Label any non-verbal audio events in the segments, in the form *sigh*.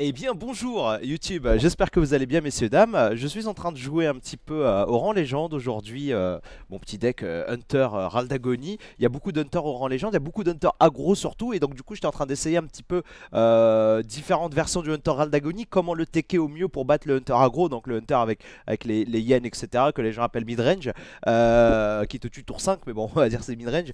Eh bien bonjour YouTube, j'espère que vous allez bien messieurs dames Je suis en train de jouer un petit peu au euh, rang légende aujourd'hui euh, Mon petit deck euh, Hunter Raldagoni Il y a beaucoup d'Hunter au rang légende, il y a beaucoup d'Hunter aggro surtout Et donc du coup j'étais en train d'essayer un petit peu différentes versions du Hunter Raldagoni Comment le tecker au mieux pour battre le Hunter aggro Donc le Hunter avec, avec les, les yens etc que les gens appellent midrange Qui te tue tour 5 mais bon on va dire c'est midrange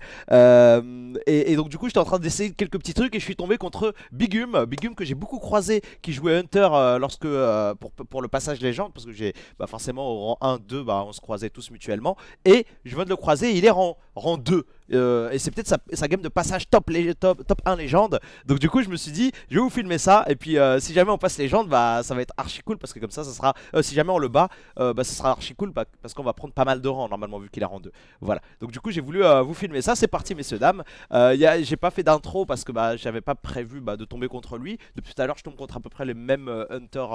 et, et donc du coup j'étais en train d'essayer quelques petits trucs et je suis tombé contre Bigum Bigum que j'ai beaucoup croisé qui jouait Hunter euh, lorsque euh, pour, pour, le passage légende, parce que j'ai bah, forcément au rang 1, 2, bah, on se croisait tous mutuellement. Et je viens de le croiser, il est rang, rang 2. Euh, et c'est peut-être sa, game de passage top, top, top 1 légende. Donc du coup, je me suis dit, je vais vous filmer ça. Et puis, euh, si jamais on passe légende, bah, ça va être archi cool parce que comme ça, ça sera. Euh, si jamais on le bat, bah, ça sera archi cool parce qu'on va prendre pas mal de rangs normalement vu qu'il a rang 2. Voilà. Donc du coup, j'ai voulu vous filmer ça. C'est parti, messieurs dames. j'ai pas fait d'intro parce que bah, j'avais pas prévu bah, de tomber contre lui. Depuis tout à l'heure, je tombe contre à peu près les mêmes hunter,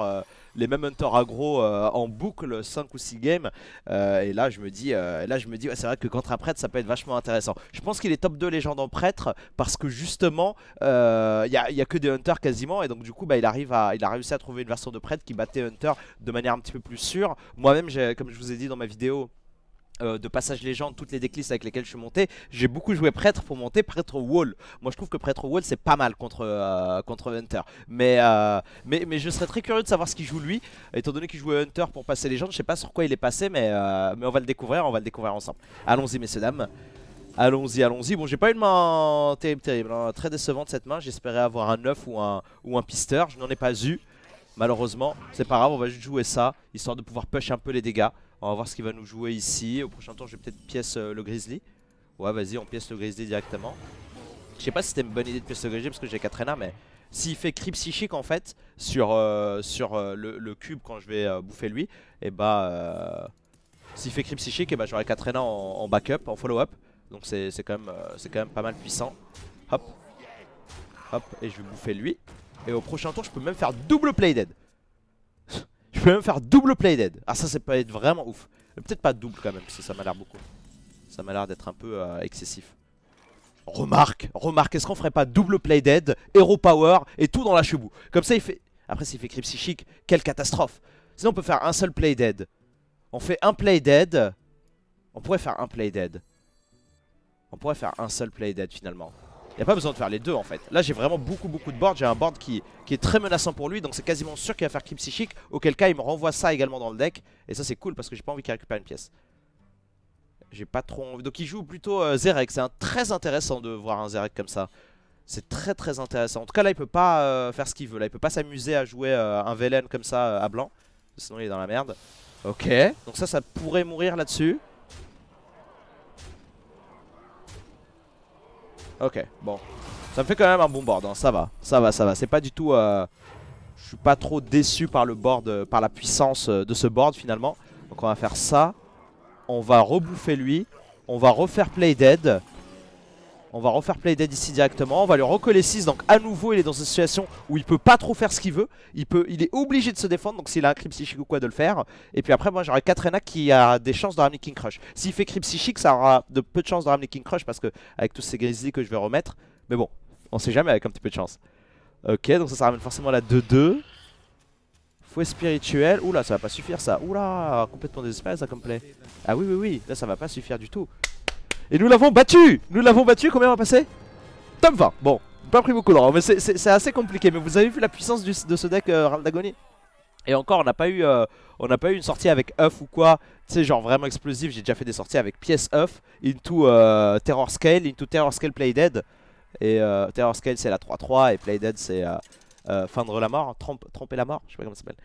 les mêmes hunter aggro en boucle 5 ou 6 games. et là, je me dis, là, je me dis, c'est vrai que contre un prêtre, ça peut être vachement intéressant. Je pense qu'il est top 2 légende en prêtre parce que justement, euh, il n'y a, y a, que des hunters quasiment. Et donc, du coup, bah, il, arrive à, il a réussi à trouver une version de prêtre qui battait hunter de manière un petit peu plus sûre. Moi-même, comme je vous ai dit dans ma vidéo, euh, de passage légende, toutes les déclisses avec lesquelles je suis monté, j'ai beaucoup joué prêtre pour monter prêtre wall. Moi je trouve que prêtre wall c'est pas mal contre, euh, contre Hunter. Mais, mais, je serais très curieux de savoir ce qu'il joue lui, étant donné qu'il jouait Hunter pour passer légende, je sais pas sur quoi il est passé, mais, mais on va le découvrir, on va le découvrir ensemble. Allons-y messieurs dames. Allons-y, allons-y. Bon, j'ai pas une main terrible, terrible. Hein. Très décevante cette main. J'espérais avoir un 9 ou un, ou un pisteur. Je n'en ai pas eu. Malheureusement, c'est pas grave. On va juste jouer ça, histoire de pouvoir push un peu les dégâts. On va voir ce qu'il va nous jouer ici. Au prochain tour, je vais peut-être pièce euh, le Grizzly. Ouais, vas-y, on pièce le Grizzly directement. Je sais pas si c'était une bonne idée de pièce le Grizzly parce que j'ai 4 mais s'il fait creep psychique en fait sur, euh, sur euh, le, cube quand je vais bouffer lui, et eh bah s'il fait creep psychique, et eh bah j'aurai Katrina en backup, en follow-up. Donc c'est quand, même, euh, quand même pas mal puissant. Hop. Hop. Et je vais bouffer lui. Et au prochain tour, je peux même faire double play dead. *laughs* je peux même faire double play dead. Ah ça, ça peut être vraiment ouf. Peut-être pas double quand même, parce que ça m'a l'air beaucoup. Ça m'a l'air d'être un peu euh, excessif. Remarque, remarque, est-ce qu'on ferait pas double play dead, hero power et tout dans la chebou Comme ça il fait... Après s'il fait cri psychique, quelle catastrophe Sinon on peut faire un seul play dead. On fait un play dead. On pourrait faire un play dead. On pourrait faire un seul play dead finalement. Il n'y a pas besoin de faire les deux en fait. Là j'ai vraiment beaucoup beaucoup de board J'ai un board qui, qui, est très menaçant pour lui. Donc c'est quasiment sûr qu'il va faire clip psychique. Auquel cas il me renvoie ça également dans le deck. Et ça c'est cool parce que j'ai pas envie qu'il récupère une pièce. J'ai pas trop envie. Donc il joue plutôt euh, Zerek. C'est très intéressant de voir un Zerek comme ça. C'est très très intéressant. En tout cas là il peut pas euh, faire ce qu'il veut. Là il peut pas s'amuser à jouer euh, un Velen comme ça à blanc. Sinon il est dans la merde. Ok. Donc ça ça pourrait mourir là-dessus. Ok, bon. Ça me fait quand même un bon board, hein. ça va, ça va, ça va. C'est pas du tout... Euh, je suis pas trop déçu par le board, euh, par la puissance euh, de ce board finalement. Donc on va faire ça. On va rebouffer lui. On va refaire play dead. On va refaire play dead ici directement. On va lui recoller 6. Donc à nouveau, il est dans une situation où il peut pas trop faire ce qu'il veut. Il, peut, il est obligé de se défendre. Donc s'il a un creep psychic ou quoi, de le faire. Et puis après, moi j'aurai 4 qui a des chances de ramener King Crush. S'il fait creep Psychic, ça aura de peu de chances de ramener King Crush. Parce que avec tous ces grizzlies que je vais remettre. Mais bon, on sait jamais avec un petit peu de chance. Ok, donc ça, ça ramène forcément la 2-2. Fouet spirituel. Oula, ça va pas suffire ça. Oula, complètement désespéré ça comme play. Ah oui, oui, oui. Là, ça va pas suffire du tout. Et nous l'avons battu Nous l'avons battu, combien on va passer Top 20 Bon, pas pris beaucoup d'or, mais c'est assez compliqué. Mais vous avez vu la puissance de ce deck euh, et encore, on n'a pas eu, euh, on pas eu une sortie avec œuf ou quoi. Tu sais, genre vraiment explosif. J'ai déjà fait des sorties avec pièce œuf, into euh, terror scale, into terror scale play dead. Et euh, terror scale c'est la 3-3 et play dead c'est euh, feindre la mort, tromper la mort, je sais pas comment ça s'appelle.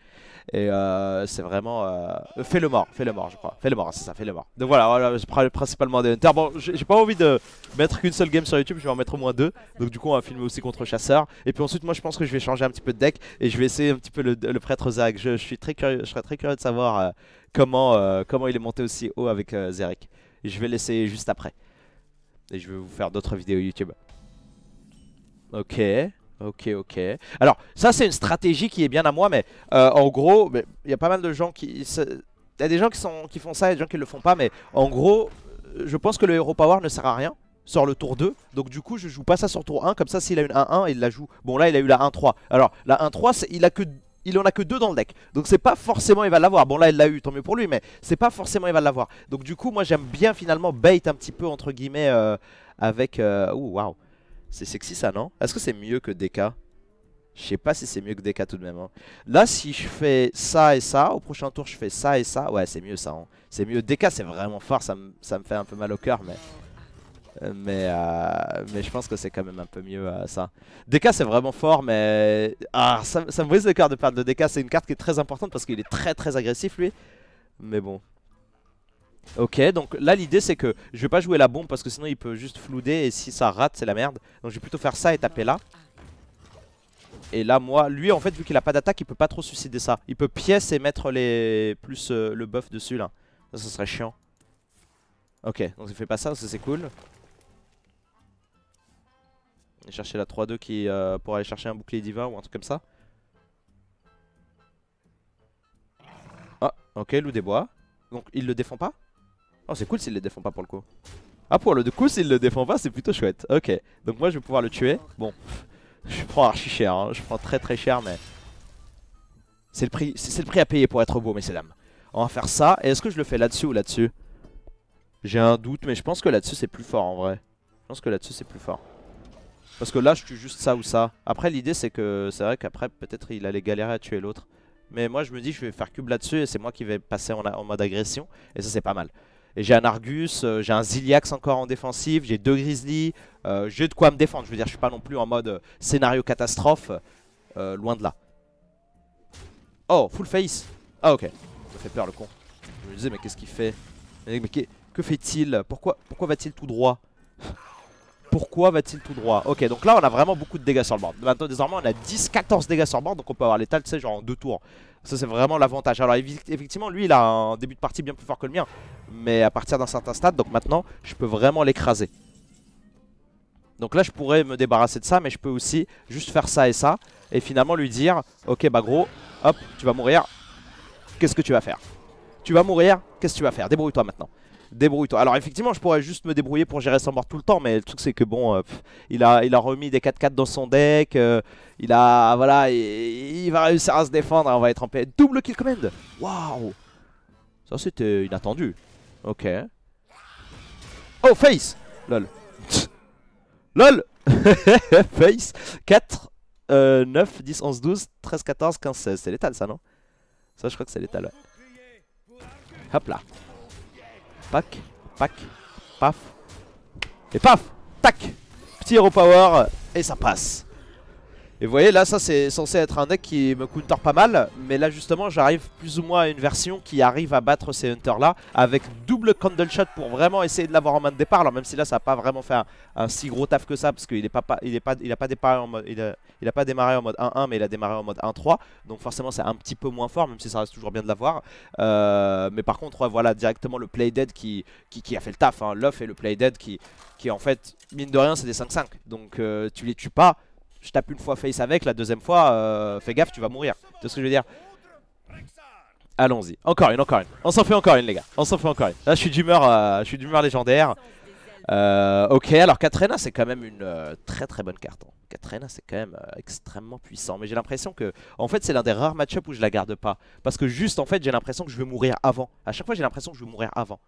Et euh, c'est vraiment... Euh, fais le mort, fais le mort je crois. Fais le mort, hein, c'est ça, fais le mort. Donc voilà, je parle principalement des Hunters. Bon, j'ai pas envie de mettre qu'une seule game sur YouTube, je vais en mettre au moins deux. Donc du coup on va filmer aussi contre Chasseur. Et puis ensuite moi je pense que je vais changer un petit peu de deck et je vais essayer un petit peu le, prêtre Zag. Je, suis très curieux, je serais très curieux de savoir comment, comment il est monté aussi haut avec Zerek. Je vais l'essayer juste après. Et je vais vous faire d'autres vidéos YouTube. Ok. Ok, ok. Alors, ça, c'est une stratégie qui est bien à moi, mais euh, en gros, il y a pas mal de gens qui... Il y a des gens qui, sont, qui font ça et des gens qui le font pas, mais en gros, euh, je pense que le Hero Power ne sert à rien sur le tour 2. Donc du coup, je joue pas ça sur tour 1. Comme ça, s'il a une 1-1, il la joue. Bon, là, il a eu la 1-3. Alors, la 1-3, il a Il en a que 2 dans le deck, donc c'est pas forcément il va l'avoir. Bon là il l'a eu, tant mieux pour lui, mais c'est pas forcément il va l'avoir. Donc du coup moi j'aime bien finalement bait un petit peu entre guillemets euh, avec... Euh... Ouh waouh c'est sexy ça, non Est-ce que c'est mieux que DK Je sais pas si c'est mieux que DK tout de même. Hein. Là, si je fais ça et ça, au prochain tour, je fais ça et ça. Ouais, c'est mieux ça. Hein. C'est mieux. DK, c'est vraiment fort. Ça me fait un peu mal au cœur, mais... Euh, mais, euh, mais je pense que c'est quand même un peu mieux euh, ça. Deka c'est vraiment fort mais... Ah, ça, me brise le cœur de perdre le DK, c'est une carte qui est très importante parce qu'il est très très agressif lui. Mais bon, Ok, donc là l'idée c'est que je vais pas jouer la bombe parce que sinon il peut juste flouder et si ça rate c'est la merde. Donc je vais plutôt faire ça et taper là. Et là moi, lui en fait vu qu'il a pas d'attaque il peut pas trop suicider ça. Il peut pièce et mettre les plus euh, le buff dessus là. Ça, ça serait chiant. Ok, donc il fait pas ça, ça c'est cool. chercher la 3-2 qui euh, pour aller chercher un bouclier divin ou un truc comme ça. Ah, ok, loup des bois. Donc il le défend pas Oh c'est cool s'il le défend pas pour le coup. Ah pour le coup s'il le défend pas c'est plutôt chouette. Ok donc moi je vais pouvoir le tuer. Bon je prends archi cher, hein. je prends très très cher mais... C'est le, prix, le prix à payer pour être beau c'est dames. On va faire ça. Et est-ce que je le fais là-dessus ou là-dessus J'ai un doute mais je pense que là-dessus c'est plus fort en vrai. Je pense que là-dessus c'est plus fort. Parce que là je tue juste ça ou ça. Après l'idée c'est que c'est vrai qu'après peut-être il allait galérer à tuer l'autre. Mais moi je me dis je vais faire cube là-dessus et c'est moi qui vais passer en mode agression. Et ça c'est pas mal j'ai un Argus, euh, j'ai un Ziliax encore en défensive, j'ai deux Grizzly. Euh, j'ai de quoi me défendre. Je veux dire, je suis pas non plus en mode euh, scénario catastrophe. loin de là. Oh, full face. Ah, ok. Ça fait peur, le con. Je me disais, mais qu'est-ce qu'il fait Mais, que fait-il Pourquoi, pourquoi va-t-il tout droit *laughs* Pourquoi va-t-il tout droit Ok, donc là, on a vraiment beaucoup de dégâts sur le board. Maintenant, désormais, on a 10-14 dégâts sur le board, donc on peut avoir l'étal, tu sais, genre en deux tours. Ça, c'est vraiment l'avantage. Alors, effectivement, lui, il a un début de partie bien plus fort que le mien mais à partir d'un certain stade, donc maintenant, je peux vraiment l'écraser. Donc là, je pourrais me débarrasser de ça, mais je peux aussi juste faire ça et ça, et finalement lui dire, ok, bah gros, hop, tu vas mourir, qu'est-ce que tu vas faire Tu vas mourir, qu'est-ce que tu vas faire Débrouille-toi maintenant. Débrouille-toi. Alors effectivement, je pourrais juste me débrouiller pour gérer sans mort tout le temps, mais le truc c'est que bon, euh, il, a, il a remis des 4-4 dans son deck, euh, il a, voilà, il, il, va réussir à se défendre, on va être en paix. Double kill command Waouh Ça c'était inattendu. Ok. Oh, face Lol. *laughs* LOL *laughs* Face 4, 9, 10, 11, 12, 13, 14, 15, 16. C'est létal ça, non Ça, je crois que c'est létal. Hop là. Pac, pac, paf. Et paf Tac Petit hero power, et ça passe. Et vous voyez là ça c'est censé être un deck qui me counter pas mal Mais là justement j'arrive plus ou moins à une version qui arrive à battre ces hunters là Avec double candle shot pour vraiment essayer de l'avoir en main de départ Alors même si là ça n'a pas vraiment fait un, si gros taf que ça Parce qu'il n'a pas, il, est pas, il a pas, démarré en mode, il a, pas démarré en mode 1-1 mais il a démarré en mode 1-3 Donc forcément c'est un petit peu moins fort même si ça reste toujours bien de l'avoir euh, Mais par contre voilà directement le play dead qui, qui, a fait le taf hein, L'off et le play dead qui, qui en fait mine de rien c'est des 5-5 Donc euh, tu les tues pas je tape une fois face avec, la deuxième fois, euh, fais gaffe, tu vas mourir. Tu ce que je veux dire Allons-y. Encore une, encore une. On s'en fait encore une, les gars. On s'en fait encore une. Là, je suis d'humeur euh, légendaire. Euh, ok, alors Katrina, c'est quand même une très très bonne carte. Hein. Katrina, c'est quand même extrêmement puissant. Mais j'ai l'impression que, en fait, c'est l'un des rares match-up où je la garde pas. Parce que juste, en fait, j'ai l'impression que je vais mourir avant. À chaque fois, j'ai l'impression que je vais mourir avant.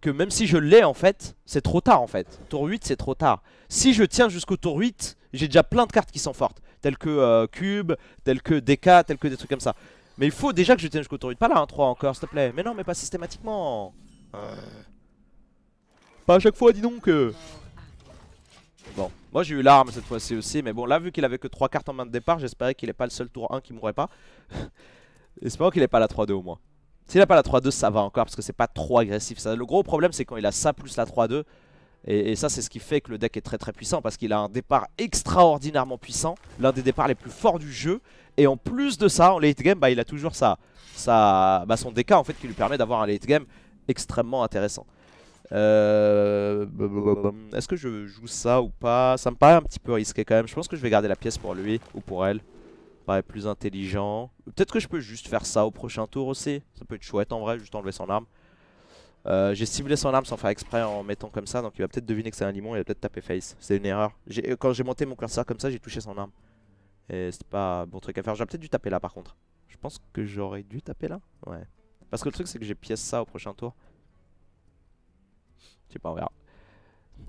Que même si je l'ai, en fait, c'est trop tard, en fait. Tour 8, c'est trop tard. Si je tiens jusqu'au tour 8, j'ai déjà plein de cartes qui sont fortes, telles que euh, Cube, telles que DK, telles que des trucs comme ça. Mais il faut déjà que je tienne jusqu'au tour 8. Pas là, 1 hein, 3 encore, s'il te plaît. Mais non, mais pas systématiquement. Euh. Pas à chaque fois, dis donc. Euh. Bon, moi j'ai eu l'arme cette fois-ci aussi. Mais bon, là, vu qu'il avait que 3 cartes en main de départ, j'espérais qu'il n'est pas le seul tour 1 qui mourrait pas. J'espère *laughs* qu'il n'est pas la 3-2 au moins. S'il n'a pas la 3-2, ça va encore parce que c'est pas trop agressif. Ça, le gros problème, c'est quand il a ça plus la 3-2. Et, ça c'est ce qui fait que le deck est très très puissant parce qu'il a un départ extraordinairement puissant, l'un des départs les plus forts du jeu. Et en plus de ça, en late game, bah, il a toujours ça, ça bah, son DK en fait qui lui permet d'avoir un late game extrêmement intéressant. Euh, Est-ce que je joue ça ou pas Ça me paraît un petit peu risqué quand même. Je pense que je vais garder la pièce pour lui ou pour elle. Ça paraît plus intelligent. Peut-être que je peux juste faire ça au prochain tour aussi. Ça peut être chouette en vrai, juste enlever son arme. Euh, j'ai ciblé son arme sans faire exprès en mettant comme ça, donc il va peut-être deviner que c'est un limon et il va peut-être taper face. C'est une erreur. Euh, quand j'ai monté mon curseur comme ça, j'ai touché son arme. Et c'est pas bon truc à faire. J'aurais peut-être dû taper là par contre. Je pense que j'aurais dû taper là. Ouais. Parce que le truc c'est que j'ai pièce ça au prochain tour. Je sais pas, on verra.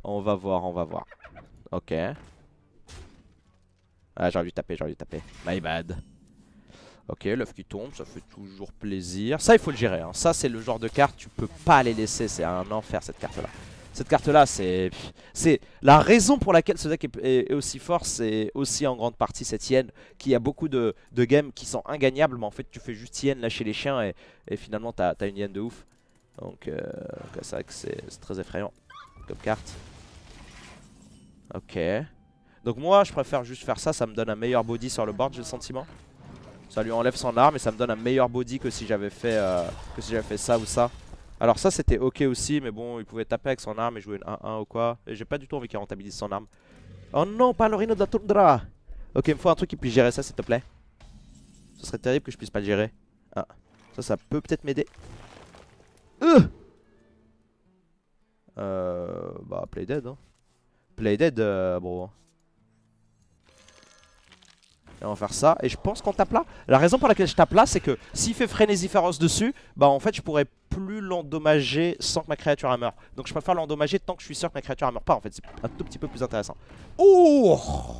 On va voir, on va voir. Ok. Ah, j'aurais dû taper, j'aurais dû taper. My bad. Ok, l'œuf qui tombe, ça fait toujours plaisir. Ça, il faut le gérer. Hein. Ça, c'est le genre de carte, tu peux pas les laisser. C'est un enfer, cette carte-là. Cette carte-là, c'est... c'est La raison pour laquelle ce deck est, aussi fort, c'est aussi en grande partie cette hyène, qui a beaucoup de, games qui sont ingagnables, mais en fait, tu fais juste hyène, lâcher les chiens, et, finalement, t'as as une hyène de ouf. Donc, euh, c'est vrai que c'est très effrayant comme carte. Ok. Donc moi, je préfère juste faire ça, ça me donne un meilleur body sur le board, j'ai le sentiment. Ça lui enlève son arme et ça me donne un meilleur body que si j'avais fait, euh, que si fait ça ou ça. Alors ça c'était ok aussi mais bon il pouvait taper avec son arme et jouer une 1-1 ou quoi. Et j'ai pas du tout envie qu'il rentabilise son arme. Oh non pas le rhino de la Tundra Ok il me faut un truc qui puisse gérer ça s'il te plaît. Ce serait terrible que je puisse pas le gérer. Ah ça ça peut peut-être m'aider. Euh, euh Bah play dead hein. Play dead euh, bro on va faire ça. Et je pense qu'on tape là. La raison pour laquelle je tape là, c'est que s'il fait frénésie féroce dessus, bah en fait je pourrais plus l'endommager sans que ma créature a meure. Donc je préfère l'endommager tant que je suis sûr que ma créature a pas en fait. C'est un tout petit peu plus intéressant. Ouh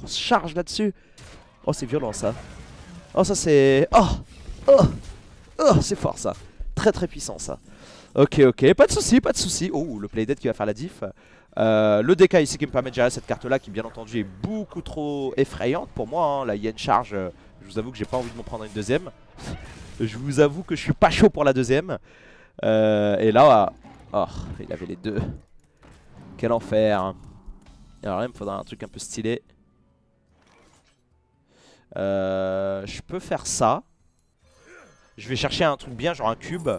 Charge là-dessus Oh c'est violent ça. Oh ça c'est... Oh Oh Oh c'est fort ça. Très très puissant ça. Ok ok, pas de soucis, pas de soucis. Oh le dead qui va faire la diff. Euh, le DK ici qui me permet de gérer cette carte là qui bien entendu est beaucoup trop effrayante pour moi. Hein. La Yen Charge, euh, je vous avoue que j'ai pas envie de m'en prendre une deuxième. *laughs* je vous avoue que je suis pas chaud pour la deuxième. Euh, et là, ah, oh, il avait les deux. Quel enfer. Alors là, il me faudra un truc un peu stylé. je peux faire ça. Je vais chercher un truc bien, genre un cube.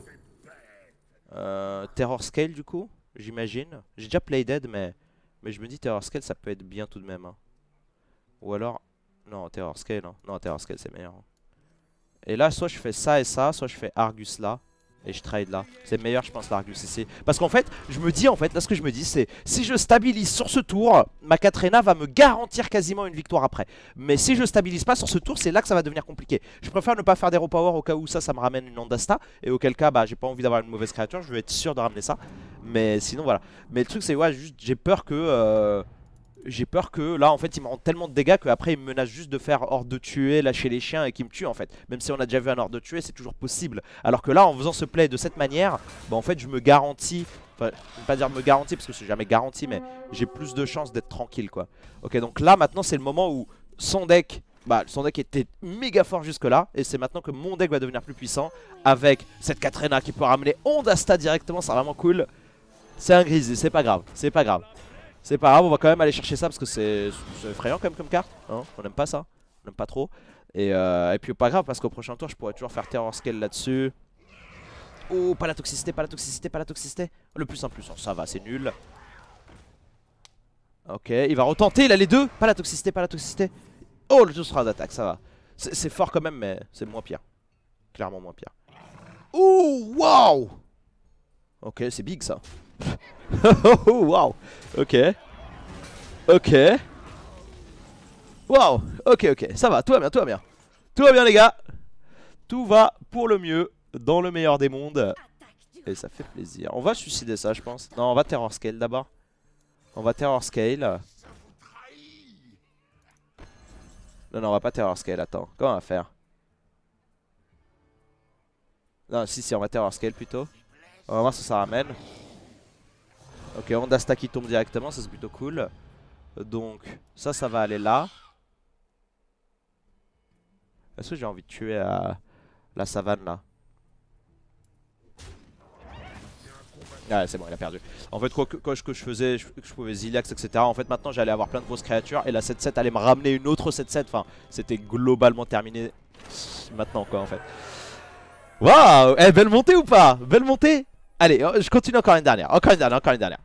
Terror Scale du coup j'imagine. J'ai déjà play dead, mais, mais je me dis Terror Scale, ça peut être bien tout de même. Hein. Ou alors, non, Terror Scale, hein. non, Terror Scale, c'est meilleur. Hein. Et là, soit je fais ça et ça, soit je fais Argus là. Et je trade là. C'est meilleur, je pense, l'Argus CC. Parce qu'en fait, je me dis, en fait, là, ce que je me dis, c'est si je stabilise sur ce tour, ma Katrina va me garantir quasiment une victoire après. Mais si je stabilise pas sur ce tour, c'est là que ça va devenir compliqué. Je préfère ne pas faire des power au cas où ça, ça me ramène une Andasta. Et auquel cas, bah, j'ai pas envie d'avoir une mauvaise créature. Je veux être sûr de ramener ça. Mais sinon, voilà. Mais le truc, c'est, ouais, juste, j'ai peur que. Euh, j'ai peur que là en fait il me rend tellement de dégâts qu'après il me menace juste de faire hors de tuer, lâcher les chiens et qu'il me tue en fait. Même si on a déjà vu un hors de tuer, c'est toujours possible. Alors que là en faisant ce play de cette manière, bah en fait je me garantis Enfin, pas dire me garantis parce que c'est jamais garanti, mais j'ai plus de chances d'être tranquille quoi. Ok, donc là maintenant c'est le moment où son deck, bah son deck était méga fort jusque là, et c'est maintenant que mon deck va devenir plus puissant avec cette Katrina qui peut ramener Ondasta directement, c'est vraiment cool. C'est un gris, c'est pas grave, c'est pas grave. C'est pas grave, on va quand même aller chercher ça parce que c'est effrayant quand même comme carte. Hein. on n'aime pas ça, on n'aime pas trop. Et, euh, et, puis pas grave parce qu'au prochain tour, je pourrais toujours faire Terror Scale là-dessus. Oh, pas la toxicité, pas la toxicité, pas la toxicité. Le plus en plus, ça va, c'est nul. Ok, il va retenter, il a les deux. Pas la toxicité, pas la toxicité. Oh, le tout sera d'attaque, ça va. C'est fort quand même, mais c'est moins pire. Clairement moins pire. Ouh, wow Ok, c'est big ça. *laughs* Oh wow Ok. Ok. Wow Ok, ok. Ça va, tout va bien, tout va bien. Tout va bien, les gars. Tout va pour le mieux, dans le meilleur des mondes. Et ça fait plaisir. On va suicider ça, je pense. Non, on va terror scale d'abord. On va terror scale. Non, non, on va pas terror scale, attends. Comment on va faire Non, si, si, on va terror scale plutôt. On va voir ce ça ramène. Ok, on stack qui tombe directement, ça c'est plutôt cool. Donc ça, ça va aller là. Est-ce que j'ai envie de tuer euh, la savane là Ouais ah, c'est bon il a perdu En fait quoi que, que je faisais je, je pouvais Ziliax etc En fait maintenant j'allais avoir plein de grosses créatures Et la 7-7 allait me ramener une autre 7-7 Enfin c'était globalement terminé Maintenant quoi en fait Waouh Eh belle montée ou pas Belle montée Allez, oh, je continue encore une dernière. Encore une dernière, encore une dernière.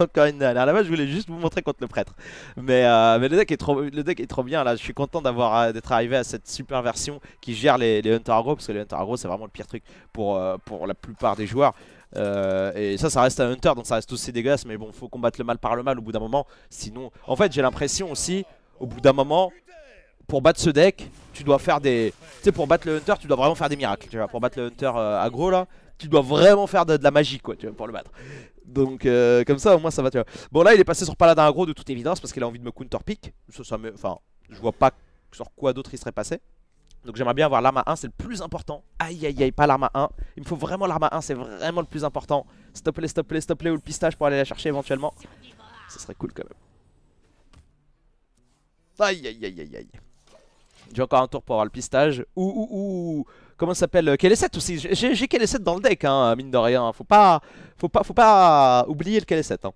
*laughs* encore une dernière. Là-bas, je voulais juste vous montrer contre le prêtre. Mais, euh, mais le, deck est trop, le deck est trop bien. Là, je suis content d'avoir euh, d'être arrivé à cette super version qui gère les, Hunters Hunter Agro. Parce que les Hunters aggro c'est vraiment le pire truc pour, euh, pour la plupart des joueurs. et ça, ça reste un Hunter, donc ça reste aussi dégueulasse. Mais bon, faut combattre le mal par le mal au bout d'un moment. Sinon, en fait, j'ai l'impression aussi, au bout d'un moment, pour battre ce deck, tu dois faire des. Tu sais, pour battre le Hunter, tu dois vraiment faire des miracles. Tu vois, pour battre le Hunter aggro là tu dois vraiment faire de, la magie quoi, tu pour le battre. Donc euh, comme ça au moins ça va, tu vois. Bon là il est passé sur Paladin aggro de toute évidence parce qu'il a envie de me counter pick. Enfin, je vois pas sur quoi d'autre il serait passé. Donc j'aimerais bien avoir l'arme à 1, c'est le plus important. Aïe aïe aïe, pas l'arme à 1. Il me faut vraiment l'arme à 1, c'est vraiment le plus important. Stop les, stop les, stop les, ou le pistage pour aller la chercher éventuellement. Ce serait cool quand même. Aïe aïe aïe aïe aïe. J'ai encore un tour pour avoir le pistage. Ouh ouh ouh comment s'appelle euh, KL7 aussi. J'ai KS7 dans le deck, hein, mine de rien. Faut pas, faut pas, faut pas oublier le KL7. Hein.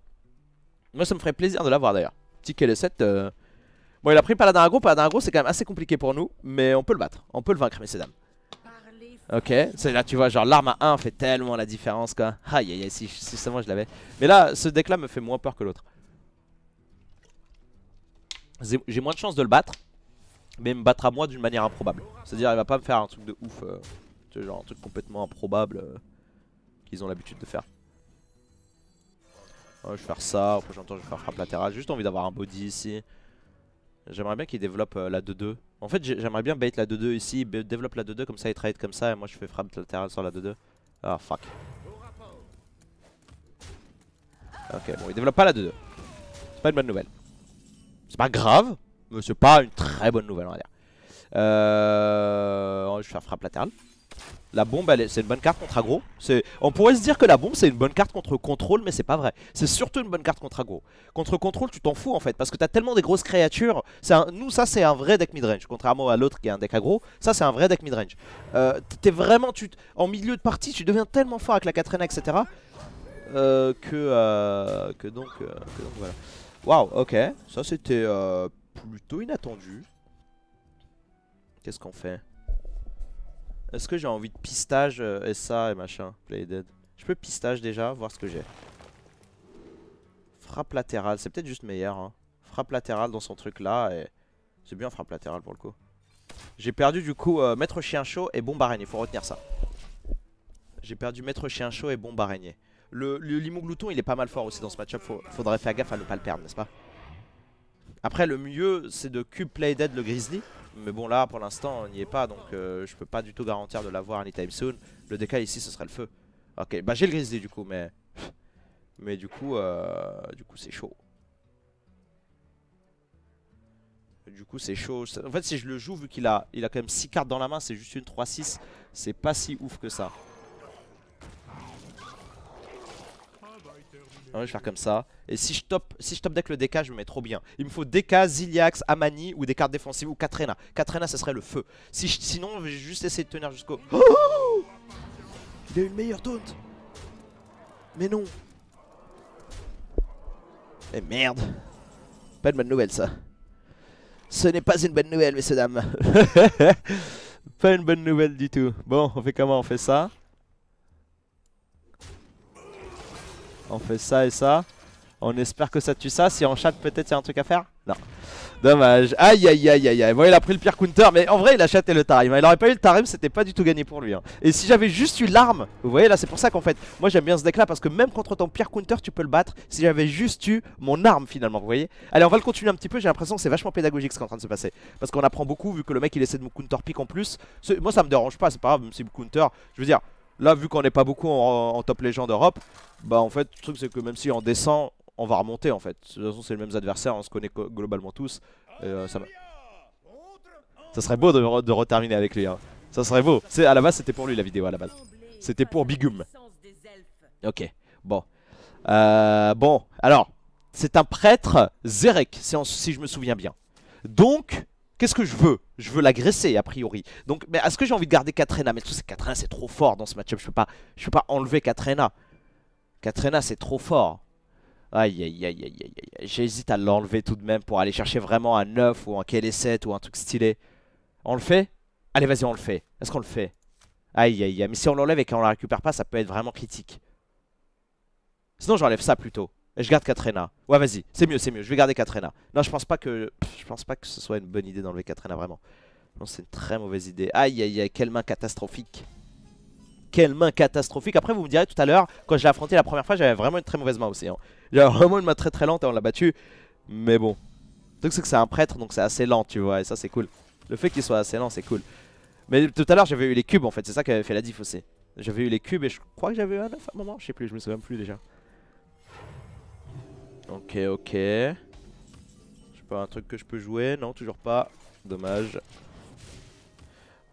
Moi, ça me ferait plaisir de l'avoir d'ailleurs. Petit KL7. Euh. Bon, il a pris Paladin Agro. Paladin Agro, c'est quand même assez compliqué pour nous, mais on peut le battre. On peut le vaincre, messieurs dames. Ok, c'est là tu vois genre l'arme à 1 fait tellement la différence quoi Aïe aïe aïe si, c'est seulement je l'avais Mais là ce deck là me fait moins peur que l'autre J'ai moins de chance de le battre mais me battre à moi d'une manière improbable. C'est-à-dire, il va pas me faire un truc de ouf, euh, genre un truc complètement improbable euh, qu'ils ont l'habitude de faire. je vais faire ça, au prochain temps je vais faire frappe latérale. J'ai juste envie d'avoir un body ici. J'aimerais bien qu'il développe euh, la 2-2. En fait, j'aimerais bien bait la 2-2 ici, Il développe la 2-2 comme ça, il trade comme ça, et moi je fais frappe latérale sur la 2-2. Ah, fuck. Ok, bon, il développe pas la 2-2. C'est pas une bonne nouvelle. C'est pas grave, c'est pas une très bonne nouvelle, on va dire. Je vais faire frappe latérale. La bombe, c'est une bonne carte contre aggro. On pourrait se dire que la bombe, c'est une bonne carte contre contrôle, mais c'est pas vrai. C'est surtout une bonne carte contre aggro. Contre contrôle, tu t'en fous en fait, parce que t'as tellement des grosses créatures. Nous, ça, c'est un vrai deck midrange. Contrairement à l'autre qui est un deck aggro, ça, c'est un vrai deck midrange. Euh, T'es vraiment. Tu... En milieu de partie, tu deviens tellement fort avec la Katrina, etc. Euh, que, euh, euh, que donc. voilà. Waouh, ok. Ça, c'était plutôt inattendu. Qu'est-ce qu'on fait Est-ce que j'ai envie de pistage euh, SA et machin Play dead. Je peux pistage déjà, voir ce que j'ai. Frappe latérale, c'est peut-être juste meilleur. Hein. Frappe latérale dans son truc là. et C'est bien frappe latérale pour le coup. J'ai perdu du coup euh, maître chien chaud et bombe araignée, faut retenir ça. J'ai perdu maître chien chaud et bombe araignée. Le, limon glouton il est pas mal fort aussi dans ce match-up, faudrait faire gaffe à ne pas le perdre, n'est-ce pas après, le mieux, c'est de cube play dead le Grizzly. Mais bon, là, pour l'instant, on n'y est pas, donc euh, je peux pas du tout garantir de l'avoir anytime soon. Le décal ici, ce serait le feu. Ok, bah j'ai le Grizzly du coup, mais... *laughs* Mais du coup, euh, du coup, c'est chaud. Du coup, c'est chaud. En fait, si je le joue, vu qu'il a, il a quand même 6 cartes dans la main, c'est juste une 3-6. C'est pas si ouf que ça. Hein, je vais faire comme ça. Et si je top, si je deck le DK, je me mets trop bien. Il me faut DK, Ziliax, Amani ou des cartes défensives ou Katrina Katrina ça serait le feu. Si sinon, je vais juste essayer de tenir jusqu'au. *gasps* Il a une meilleure taunt. Mais non. Eh merde. Pas une bonne nouvelle, ça. Ce n'est pas une bonne nouvelle, messieurs dames. *laughs* pas une bonne nouvelle du tout. Bon, on fait comment On fait ça. on fait ça et ça. On espère que ça tue ça. Si on chatte, peut-être c'est un truc à faire Non. Dommage. Aïe, aïe, aïe, aïe, aïe. voyez il a pris le pire counter. Mais en vrai, il a chaté le Tarim. Il aurait pas eu le Tarim, c'était pas du tout gagné pour lui. Hein. Et si j'avais juste eu l'arme, vous voyez là, c'est pour ça qu'en fait, moi j'aime bien ce deck là parce que même contre ton pire counter, tu peux le battre si j'avais juste eu mon arme finalement. Vous voyez Allez, on va le continuer un petit peu. J'ai l'impression que c'est vachement pédagogique ce qui est en train de se passer. Parce qu'on apprend beaucoup vu que le mec il essaie de me counter pick en plus. Moi ça me dérange pas, c'est pas grave, même si counter. Je veux dire, Là, vu qu'on n'est pas beaucoup en, top top légende d'Europe. bah en fait, le truc c'est que même si on descend, on va remonter en fait. De toute façon, c'est les mêmes adversaires, on se connaît globalement tous. Euh, ça, serait beau de, re avec lui. Hein. Ça serait beau. à la base, c'était pour lui la vidéo à la base. C'était pour Bigum. Ok, bon. Euh, bon, alors, c'est un prêtre Zerek, si je me souviens bien. Donc, Qu'est-ce que je veux Je veux l'agresser a priori. Donc, est-ce que j'ai envie de garder Katrena Mais tout ça, Katrena, c'est trop fort dans ce match-up. Je peux pas, je peux pas enlever Katrena. Katrena, c'est trop fort. Aïe, aïe, aïe, aïe, aïe. J'hésite à l'enlever tout de même pour aller chercher vraiment un 9 ou un KL7 ou un truc stylé. On le fait Allez, vas-y, on le fait. Est-ce qu'on le fait Aïe, aïe, aïe. Mais si on l'enlève et qu'on la récupère pas, ça peut être vraiment critique. Sinon, j'enlève ça plutôt je garde Katrina. Ouais, vas-y, c'est mieux, c'est mieux. Je vais garder Katrina. Non, je pense pas que je pense pas que ce soit une bonne idée d'enlever Katrina vraiment. Non, c'est une très mauvaise idée. Aïe aïe aïe, quelle main catastrophique. Quelle main catastrophique. Après, vous me direz tout à l'heure, quand je l'ai affronté la première fois, j'avais vraiment une très mauvaise main aussi. Hein. J'avais vraiment une main très très lente et on l'a battu. Mais bon. Donc truc, c'est que c'est un prêtre, donc c'est assez lent, tu vois, et ça, c'est cool. Le fait qu'il soit assez lent, c'est cool. Mais tout à l'heure, j'avais eu les cubes en fait, c'est ça qui avait fait la diff J'avais eu les cubes et je crois que j'avais un un moment, je sais plus, je me souviens plus déjà. Ok, ok. Je sais pas, un truc que je peux jouer Non, toujours pas. Dommage.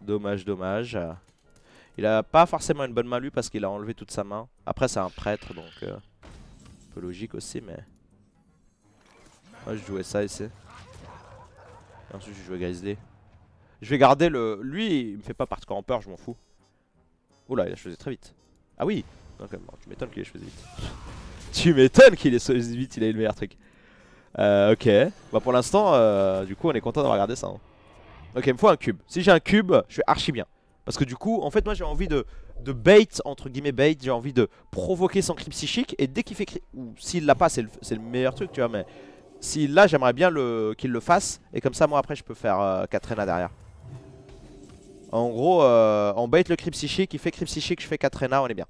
Dommage, dommage. Il a pas forcément une bonne main lui parce qu'il a enlevé toute sa main. Après, c'est un prêtre donc. Euh, un peu logique aussi, mais. Moi, je jouais ça ici. Et ensuite, je jouais Grizzly. Je vais garder le. Lui, il me fait pas partie peur je m'en fous. Oula, il a choisi très vite. Ah oui Donc, Tu m'étonnes qu'il ait choisi vite. Tu m'étonnes qu'il est vite, il a eu le meilleur truc. Euh, ok. Bah pour l'instant, euh, du coup, on est content de regarder ça. Hein. Ok, il me faut un cube. Si j'ai un cube, je suis archi bien. Parce que du coup, en fait, moi j'ai envie de, de bait, entre guillemets bait, j'ai envie de provoquer son cri psychique. Et dès qu'il fait Ou s'il l'a pas, c'est le, meilleur truc, tu vois, mais. S'il l'a, j'aimerais bien qu'il le fasse. Et comme ça, moi après, je peux faire euh, derrière. En gros, euh, on bait le cri psychique, il fait creep psychique, je fais Katrina, on est bien.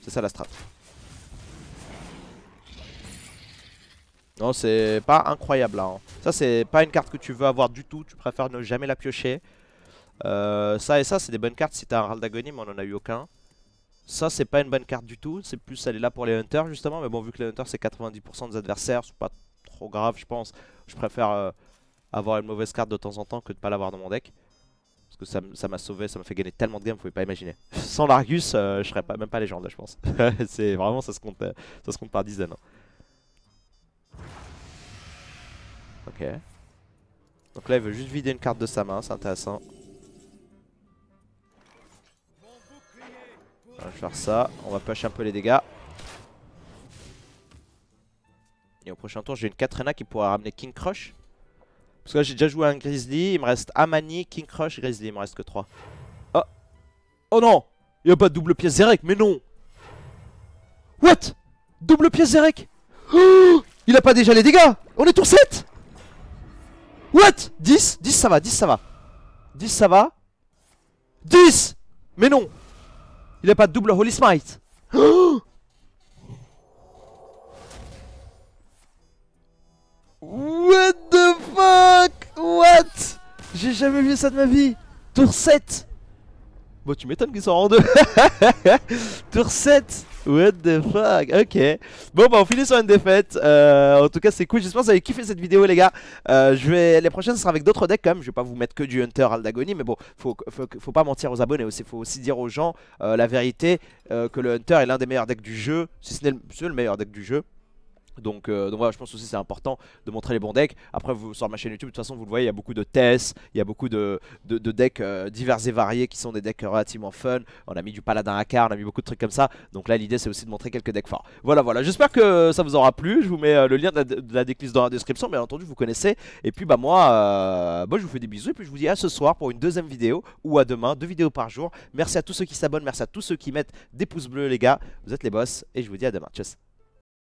C'est ça la strat. Non, c'est pas incroyable là. Hein. Ça, c'est pas une carte que tu veux avoir du tout. Tu préfères ne jamais la piocher. Euh, ça et ça, c'est des bonnes cartes si t'as un Ral d'Agonie, mais on en a eu aucun. Ça, c'est pas une bonne carte du tout. C'est plus, elle est là pour les Hunters justement. Mais bon, vu que les Hunters, c'est 90% des adversaires, c'est pas trop grave, je pense. Je préfère euh, avoir une mauvaise carte de temps en temps que de pas l'avoir dans mon deck. Parce que ça m'a sauvé, ça m'a fait gagner tellement de games, vous pouvez pas imaginer. *laughs* Sans l'Argus, euh, je serais pas, même pas légende, je pense. *laughs* c'est vraiment, ça se compte, ça se compte par dizaines. Hein. Ok. Donc là, il veut juste vider une carte de sa main, c'est intéressant. On va faire ça, on va pêcher un peu les dégâts. Et au prochain tour, j'ai une Katrina qui pourra ramener King Crush. Parce que là, j'ai déjà joué un Grizzly, il me reste Amani, King Crush, Grizzly, il me reste que 3. Oh Oh non Il a pas de double pièce Zerek, mais non What Double pièce Zerek oh. Il a pas déjà les dégâts On est tour 7 What 10 10 ça va, 10 ça va 10 ça va 10 Mais non Il a pas de double Holy Smite *gasps* What the fuck What J'ai jamais vu ça de ma vie Tour 7 Bon tu m'étonnes qu'ils sont en deux *laughs* Tour 7 What the fuck Ok. Bon, bah on finit sur une défaite. Euh, en tout cas, c'est cool. J'espère que vous avez kiffé cette vidéo, les gars. Euh, je vais... Les prochaines, ce sera avec d'autres decks quand même. Je vais pas vous mettre que du Hunter Aldagony mais bon, faut, pas mentir aux abonnés aussi. Faut aussi dire aux gens euh, la vérité que le Hunter est l'un des meilleurs decks du jeu, si ce n'est le... le meilleur deck du jeu. Donc, euh, donc, voilà, je pense aussi c'est important de montrer les bons decks. Après, vous, sur ma chaîne YouTube, de toute façon, vous le voyez, il y a beaucoup de tests, il y a beaucoup de, decks euh, divers et variés qui sont des decks relativement fun. On a mis du paladin à car, on a mis beaucoup de trucs comme ça. Donc là, l'idée c'est aussi de montrer quelques decks forts. Voilà, voilà, j'espère que ça vous aura plu. Je vous mets euh, le lien de la, de dans la description, bien entendu, vous connaissez. Et puis, bah moi, bah, je vous fais des bisous et puis je vous dis à ce soir pour une deuxième vidéo ou à demain, deux vidéos par jour. Merci à tous ceux qui s'abonnent, merci à tous ceux qui mettent des pouces bleus, les gars. Vous êtes les boss et je vous dis à demain. Tchuss.